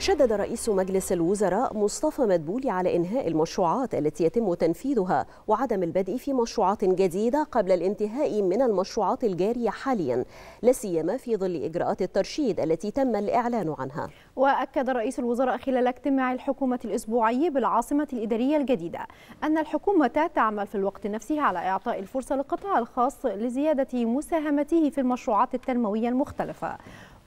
شدد رئيس مجلس الوزراء مصطفى مدبولي على إنهاء المشروعات التي يتم تنفيذها وعدم البدء في مشروعات جديدة قبل الانتهاء من المشروعات الجارية حاليا لا سيما في ظل إجراءات الترشيد التي تم الإعلان عنها وأكد رئيس الوزراء خلال اجتماع الحكومة الأسبوعي بالعاصمة الإدارية الجديدة أن الحكومة تعمل في الوقت نفسه على إعطاء الفرصة للقطاع الخاص لزيادة مساهمته في المشروعات التنموية المختلفة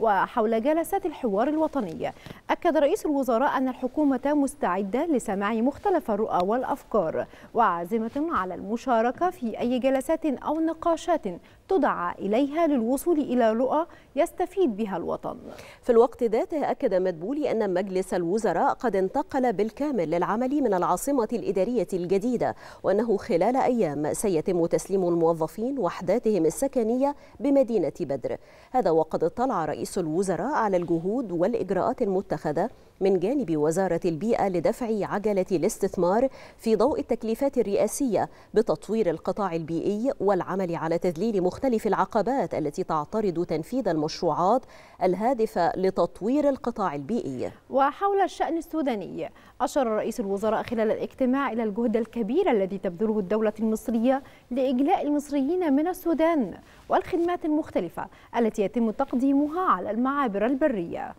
وحول جلسات الحوار الوطني أكد رئيس الوزراء أن الحكومة مستعدة لسماع مختلف الرؤى والأفكار وعازمة على المشاركة في أي جلسات أو نقاشات تدعى إليها للوصول إلى رؤى يستفيد بها الوطن في الوقت ذاته أكد مدبولي أن مجلس الوزراء قد انتقل بالكامل للعمل من العاصمة الإدارية الجديدة وأنه خلال أيام سيتم تسليم الموظفين وحداتهم السكنية بمدينة بدر هذا وقد اطلع رئيس حرص الوزراء على الجهود والإجراءات المتخذة من جانب وزارة البيئة لدفع عجلة الاستثمار في ضوء التكليفات الرئاسية بتطوير القطاع البيئي والعمل على تذليل مختلف العقبات التي تعترض تنفيذ المشروعات الهادفة لتطوير القطاع البيئي وحول الشأن السوداني أشار رئيس الوزراء خلال الاجتماع إلى الجهد الكبير الذي تبذله الدولة المصرية لإجلاء المصريين من السودان والخدمات المختلفة التي يتم تقديمها على المعابر البرية